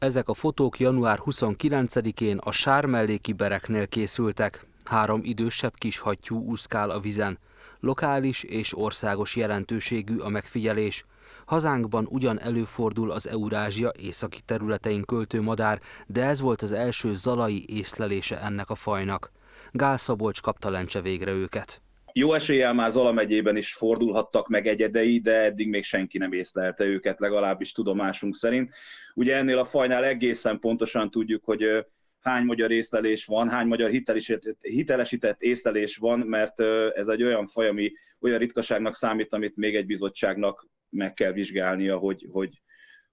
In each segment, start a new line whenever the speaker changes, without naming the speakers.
Ezek a fotók január 29-én a sármelléki bereknél készültek. Három idősebb kis hattyú úszkál a vizen. Lokális és országos jelentőségű a megfigyelés. Hazánkban ugyan előfordul az Eurázsia északi területein költő madár, de ez volt az első zalai észlelése ennek a fajnak. Gál Szabolcs kapta lencse végre őket.
Jó eséllyel már Zala megyében is fordulhattak meg egyedei, de eddig még senki nem észlelte őket, legalábbis tudomásunk szerint. Ugye ennél a fajnál egészen pontosan tudjuk, hogy hány magyar észlelés van, hány magyar hitelesített, hitelesített észlelés van, mert ez egy olyan faj, ami olyan ritkaságnak számít, amit még egy bizottságnak meg kell vizsgálnia, hogy, hogy,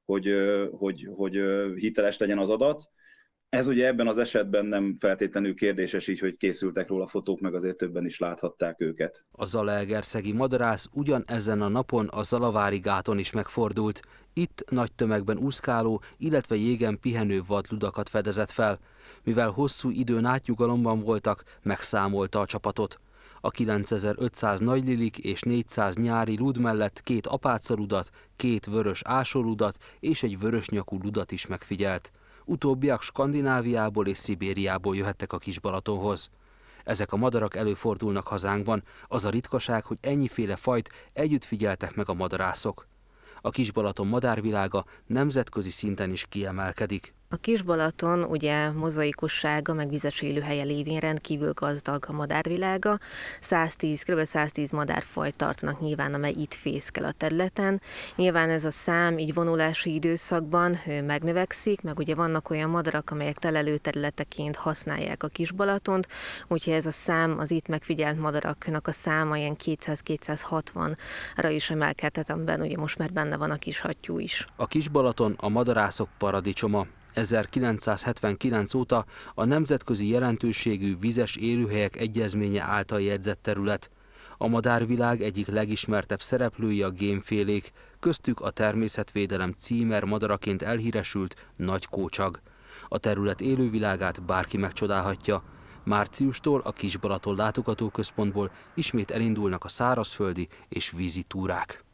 hogy, hogy, hogy, hogy hiteles legyen az adat. Ez ugye ebben az esetben nem feltétlenül kérdéses így, hogy készültek róla fotók, meg azért többen is láthatták őket.
A Zalaegerszegi madarász ugyan ezen a napon a Zalavári gáton is megfordult. Itt nagy tömegben úszkáló, illetve jégen pihenő vadludakat fedezett fel. Mivel hosszú időn átnyugalomban voltak, megszámolta a csapatot. A 9500 nagylilik és 400 nyári lud mellett két apácarudat, két vörös ásorudat és egy vörös nyakú ludat is megfigyelt utóbbiak Skandináviából és Szibériából jöhettek a kis Balatonhoz. Ezek a madarak előfordulnak hazánkban, az a ritkaság, hogy ennyiféle fajt együtt figyeltek meg a madarászok. A kis Balaton madárvilága nemzetközi szinten is kiemelkedik.
A Kisbalaton ugye mozaikussága, meg vizes élőhelye lévén rendkívül gazdag a madárvilága. 110, kb. 110 madárfaj tartanak nyilván, amely itt fészkel a területen. Nyilván ez a szám így vonulási időszakban megnövekszik, meg ugye vannak olyan madarak, amelyek telelő területeként használják a Kisbalatont, úgyhogy ez a szám az itt megfigyelt madaraknak a száma ilyen 200-260-ra is emelkedhet, amiben ugye most már benne van a kis hattyú is.
A Kisbalaton a madarászok paradicsoma. 1979 óta a Nemzetközi Jelentőségű Vizes Élőhelyek Egyezménye által jegyzett terület. A madárvilág egyik legismertebb szereplői a gémfélék, köztük a természetvédelem címer madaraként elhíresült nagy kócsag. A terület élővilágát bárki megcsodálhatja. Márciustól a Balaton látogatóközpontból ismét elindulnak a szárazföldi és vízi túrák.